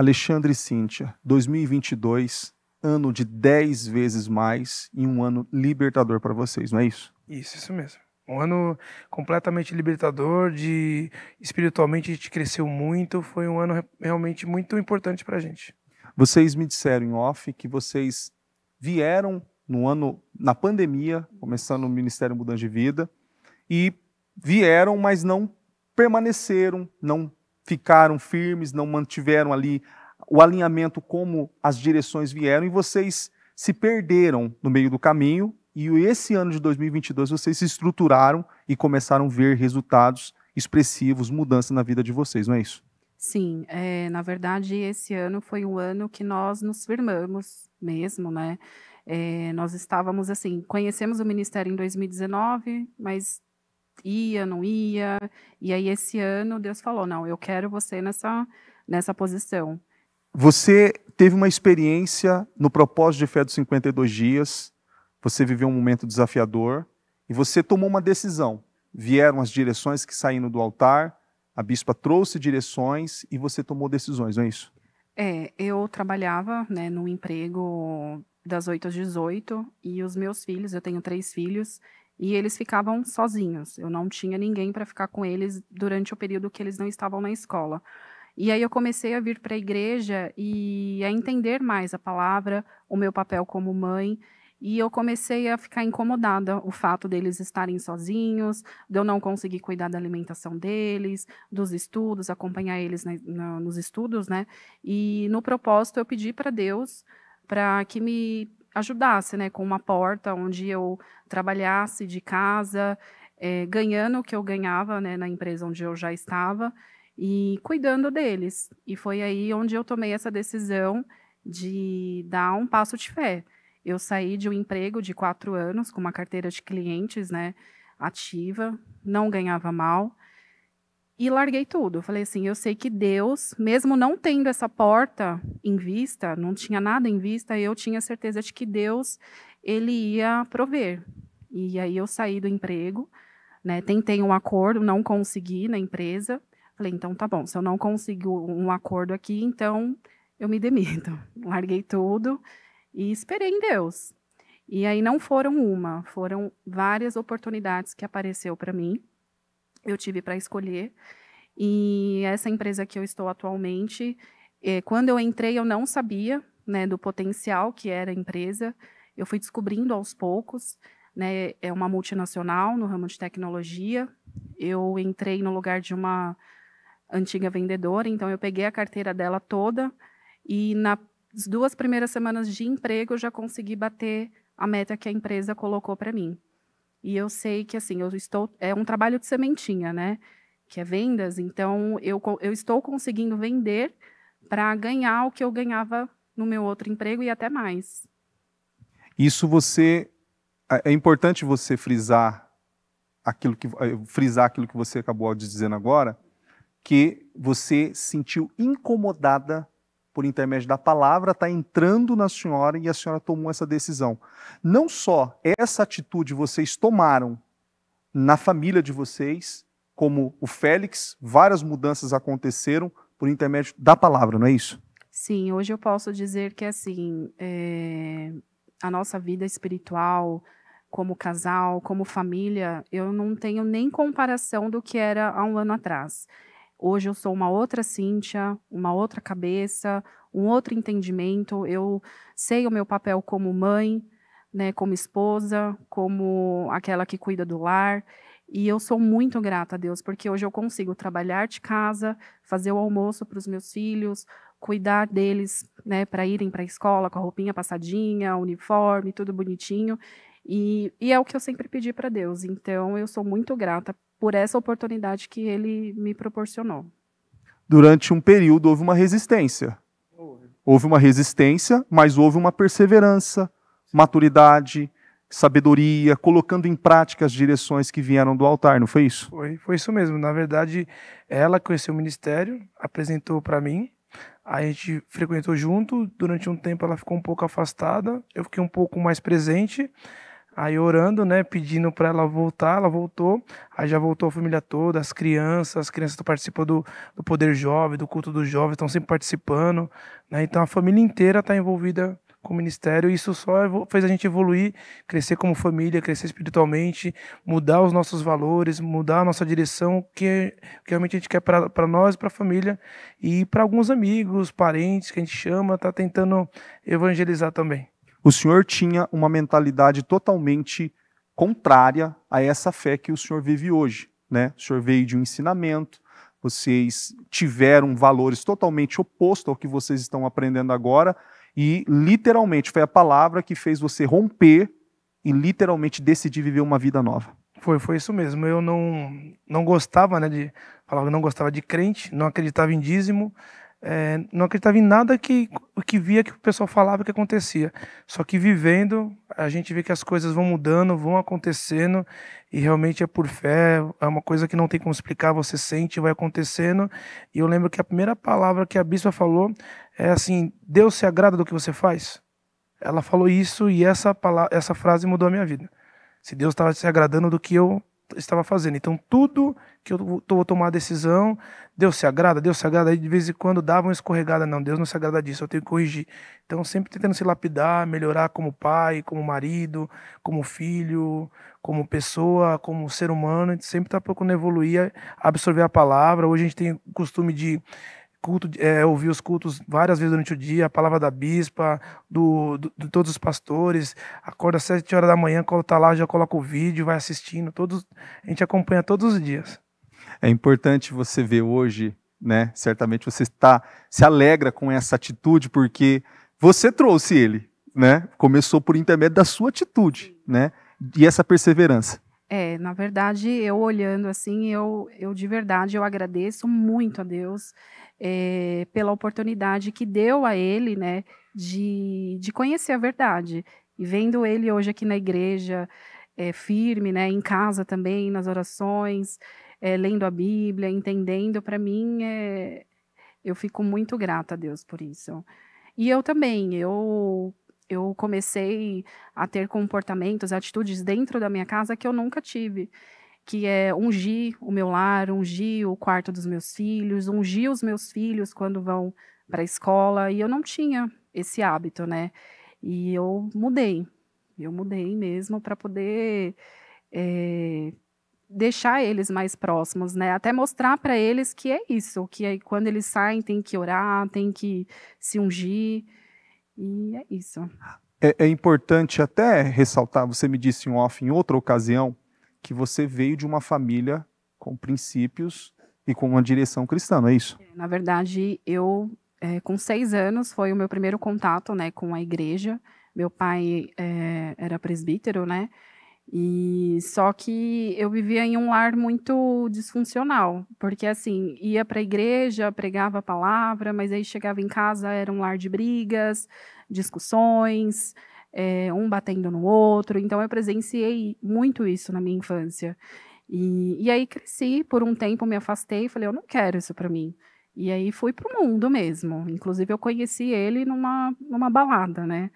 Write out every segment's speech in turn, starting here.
Alexandre e Cíntia, 2022, ano de 10 vezes mais e um ano libertador para vocês, não é isso? Isso, isso mesmo. Um ano completamente libertador, de espiritualmente a gente cresceu muito, foi um ano realmente muito importante para a gente. Vocês me disseram em off que vocês vieram no ano na pandemia, começando o Ministério Mudança de Vida, e vieram, mas não permaneceram, não ficaram firmes, não mantiveram ali o alinhamento como as direções vieram e vocês se perderam no meio do caminho. E esse ano de 2022 vocês se estruturaram e começaram a ver resultados expressivos, mudança na vida de vocês, não é isso? Sim, é, na verdade, esse ano foi um ano que nós nos firmamos mesmo, né? É, nós estávamos assim, conhecemos o Ministério em 2019, mas ia, não ia. E aí esse ano Deus falou: "Não, eu quero você nessa nessa posição". Você teve uma experiência no propósito de fé dos 52 dias. Você viveu um momento desafiador e você tomou uma decisão. Vieram as direções que saíram do altar, a bispa trouxe direções e você tomou decisões, não é isso? É, eu trabalhava né, num emprego das 8 às 18 e os meus filhos, eu tenho três filhos, e eles ficavam sozinhos. Eu não tinha ninguém para ficar com eles durante o período que eles não estavam na escola. E aí eu comecei a vir para a igreja e a entender mais a palavra, o meu papel como mãe. E eu comecei a ficar incomodada o fato deles estarem sozinhos, de eu não conseguir cuidar da alimentação deles, dos estudos, acompanhar eles na, na, nos estudos, né? E no propósito eu pedi para Deus para que me ajudasse, né, com uma porta onde eu trabalhasse de casa, é, ganhando o que eu ganhava, né, na empresa onde eu já estava e cuidando deles. E foi aí onde eu tomei essa decisão de dar um passo de fé. Eu saí de um emprego de quatro anos com uma carteira de clientes, né, ativa, não ganhava mal e larguei tudo. Eu falei assim: eu sei que Deus, mesmo não tendo essa porta em vista, não tinha nada em vista, eu tinha certeza de que Deus ele ia prover. E aí eu saí do emprego, né? Tentei um acordo, não consegui na empresa. Falei, então tá bom, se eu não consigo um acordo aqui, então eu me demito. Larguei tudo e esperei em Deus. E aí não foram uma, foram várias oportunidades que apareceu para mim eu tive para escolher. E essa empresa que eu estou atualmente, eh, quando eu entrei, eu não sabia né, do potencial que era a empresa. Eu fui descobrindo aos poucos. Né, é uma multinacional no ramo de tecnologia. Eu entrei no lugar de uma antiga vendedora, então eu peguei a carteira dela toda e nas duas primeiras semanas de emprego eu já consegui bater a meta que a empresa colocou para mim. E eu sei que, assim, eu estou. É um trabalho de sementinha, né? Que é vendas. Então, eu, eu estou conseguindo vender para ganhar o que eu ganhava no meu outro emprego e até mais. Isso você. É, é importante você frisar aquilo que eh, frisar aquilo que você acabou de dizendo agora, que você se sentiu incomodada por intermédio da palavra, está entrando na senhora e a senhora tomou essa decisão. Não só essa atitude vocês tomaram na família de vocês, como o Félix, várias mudanças aconteceram por intermédio da palavra, não é isso? Sim, hoje eu posso dizer que assim é... a nossa vida espiritual, como casal, como família, eu não tenho nem comparação do que era há um ano atrás. Hoje eu sou uma outra Cíntia, uma outra cabeça, um outro entendimento. Eu sei o meu papel como mãe, né, como esposa, como aquela que cuida do lar. E eu sou muito grata a Deus, porque hoje eu consigo trabalhar de casa, fazer o almoço para os meus filhos, cuidar deles, né, para irem para a escola com a roupinha passadinha, uniforme, tudo bonitinho. E, e é o que eu sempre pedi para Deus. Então, eu sou muito grata por essa oportunidade que ele me proporcionou. Durante um período houve uma resistência. Houve uma resistência, mas houve uma perseverança, maturidade, sabedoria, colocando em prática as direções que vieram do altar, não foi isso? Foi, foi isso mesmo. Na verdade, ela conheceu o ministério, apresentou para mim, a gente frequentou junto. Durante um tempo ela ficou um pouco afastada, eu fiquei um pouco mais presente. Aí orando, né, pedindo para ela voltar, ela voltou. Aí já voltou a família toda, as crianças, as crianças participam do, do poder jovem, do culto dos jovens, estão sempre participando, né? Então a família inteira está envolvida com o ministério. E isso só fez a gente evoluir, crescer como família, crescer espiritualmente, mudar os nossos valores, mudar a nossa direção, que, que realmente a gente quer para nós, para a família e para alguns amigos, parentes que a gente chama, está tentando evangelizar também. O senhor tinha uma mentalidade totalmente contrária a essa fé que o senhor vive hoje. Né? O senhor veio de um ensinamento, vocês tiveram valores totalmente opostos ao que vocês estão aprendendo agora, e literalmente foi a palavra que fez você romper e literalmente decidir viver uma vida nova. Foi, foi isso mesmo. Eu não, não gostava, né, de falava não gostava de crente, não acreditava em dízimo, é, não acreditava em nada que que via que o pessoal falava que acontecia. Só que vivendo, a gente vê que as coisas vão mudando, vão acontecendo e realmente é por fé, é uma coisa que não tem como explicar, você sente, vai acontecendo. E eu lembro que a primeira palavra que a bispa falou é assim: "Deus se agrada do que você faz". Ela falou isso e essa palavra, essa frase mudou a minha vida. Se Deus estava tá se agradando do que eu estava fazendo. Então, tudo que eu vou tomar decisão, Deus se agrada, Deus se agrada. Aí, de vez em quando, dava uma escorregada. Não, Deus não se agrada disso, eu tenho que corrigir. Então, sempre tentando se lapidar, melhorar como pai, como marido, como filho, como pessoa, como ser humano. A gente sempre está procurando evoluir, absorver a palavra. Hoje a gente tem o costume de culto, é, ouvi os cultos várias vezes durante o dia, a palavra da bispa, do, do de todos os pastores. Acorda às sete horas da manhã, quando tá lá, já coloca o vídeo, vai assistindo. Todos, a gente acompanha todos os dias. É importante você ver hoje, né? Certamente você está se alegra com essa atitude porque você trouxe ele, né? Começou por intermédio da sua atitude, né? E essa perseverança. É, na verdade, eu olhando assim, eu, eu de verdade eu agradeço muito a Deus é, pela oportunidade que deu a ele, né, de, de conhecer a verdade. E vendo ele hoje aqui na igreja, é, firme, né, em casa também, nas orações, é, lendo a Bíblia, entendendo, para mim, é, eu fico muito grata a Deus por isso. E eu também, eu eu comecei a ter comportamentos, atitudes dentro da minha casa que eu nunca tive que é ungir o meu lar, ungir o quarto dos meus filhos, ungir os meus filhos quando vão para a escola, e eu não tinha esse hábito, né? E eu mudei, eu mudei mesmo para poder é, deixar eles mais próximos, né? Até mostrar para eles que é isso, que é, quando eles saem tem que orar, tem que se ungir, e é isso. É, é importante até ressaltar, você me disse em off em outra ocasião, que você veio de uma família com princípios e com uma direção cristã, não é isso? É, na verdade, eu, é, com seis anos, foi o meu primeiro contato né, com a igreja. Meu pai é, era presbítero, né? E só que eu vivia em um lar muito disfuncional, porque assim, ia para a igreja, pregava a palavra, mas aí chegava em casa, era um lar de brigas, discussões, é, um batendo no outro. Então eu presenciei muito isso na minha infância. E, e aí cresci por um tempo, me afastei e falei, eu não quero isso para mim. E aí fui pro mundo mesmo. Inclusive eu conheci ele numa, numa balada, né?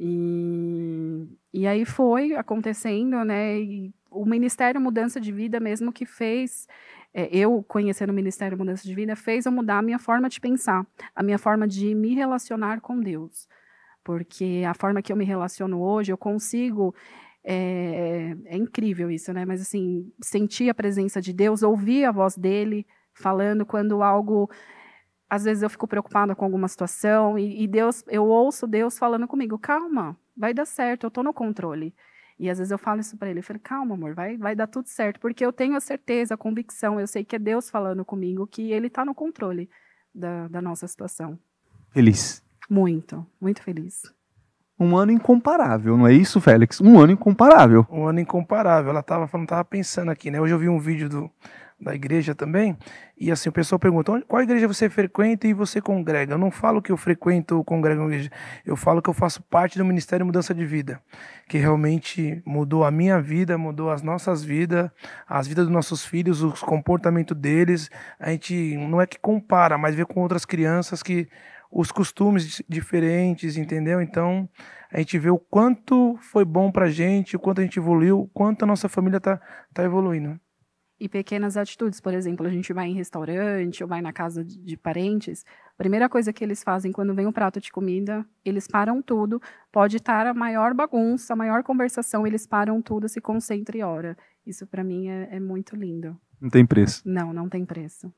E, e aí foi acontecendo, né? E o Ministério Mudança de Vida mesmo que fez, é, eu conhecendo o Ministério Mudança de Vida, fez eu mudar a minha forma de pensar, a minha forma de me relacionar com Deus porque a forma que eu me relaciono hoje, eu consigo. É, é, incrível isso, né? Mas assim, sentir a presença de Deus, ouvir a voz dele falando quando algo. Às vezes eu fico preocupada com alguma situação e, e Deus, eu ouço Deus falando comigo: calma, vai dar certo, eu estou no controle. E às vezes eu falo isso para ele, eu falo, calma, amor, vai, vai dar tudo certo, porque eu tenho a certeza, a convicção, eu sei que é Deus falando comigo, que ele está no controle da, da nossa situação. Feliz. Muito, muito feliz. Um ano incomparável, não é isso, Félix? Um ano incomparável. Um ano incomparável. Ela estava falando, tava pensando aqui, né? Hoje eu vi um vídeo do, da igreja também. E assim, o pessoal pergunta: qual igreja você frequenta e você congrega? Eu não falo que eu frequento ou congrego uma igreja. Eu falo que eu faço parte do Ministério Mudança de Vida, que realmente mudou a minha vida, mudou as nossas vidas, as vidas dos nossos filhos, o comportamento deles. A gente não é que compara, mas vê com outras crianças que os costumes diferentes, entendeu? Então, a gente vê o quanto foi bom pra gente, o quanto a gente evoluiu, o quanto a nossa família tá, tá evoluindo. E pequenas atitudes, por exemplo, a gente vai em restaurante ou vai na casa de, parentes, primeira coisa que eles fazem quando vem o um prato de comida, eles param tudo, pode estar a maior bagunça, a maior conversação, eles param tudo, se concentram e ora. Isso para mim é, é muito lindo. Não tem preço. Não, não tem preço.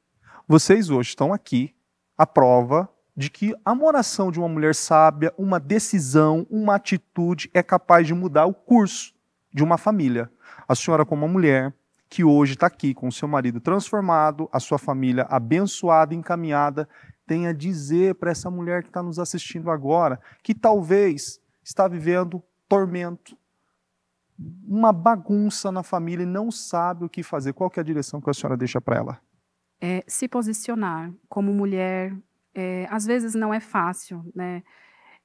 Vocês hoje estão aqui, a prova de que a oração de uma mulher sábia, uma decisão, uma atitude é capaz de mudar o curso de uma família. A senhora, como uma mulher que hoje está aqui com o seu marido transformado, a sua família abençoada, encaminhada, tem a dizer para essa mulher que está nos assistindo agora, que talvez está vivendo tormento, uma bagunça na família e não sabe o que fazer. Qual que é a direção que a senhora deixa para ela? É se posicionar como mulher, é, às vezes não é fácil, né?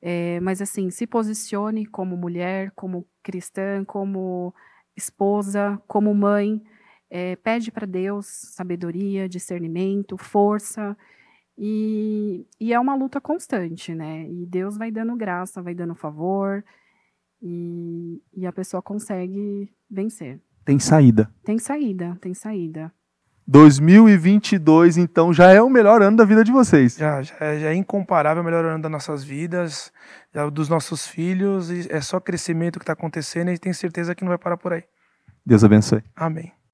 É, mas assim, se posicione como mulher, como cristã, como esposa, como mãe. É, pede para Deus sabedoria, discernimento, força. E, e, é uma luta constante, né? E Deus vai dando graça, vai dando favor. E, e a pessoa consegue vencer. Tem saída. Tem saída, tem saída. 2022, então, já é o melhor ano da vida de vocês. Já, já, é, já é incomparável o melhor ano das nossas vidas, dos nossos filhos, é só crescimento que está acontecendo e tenho certeza que não vai parar por aí. Deus abençoe. Amém.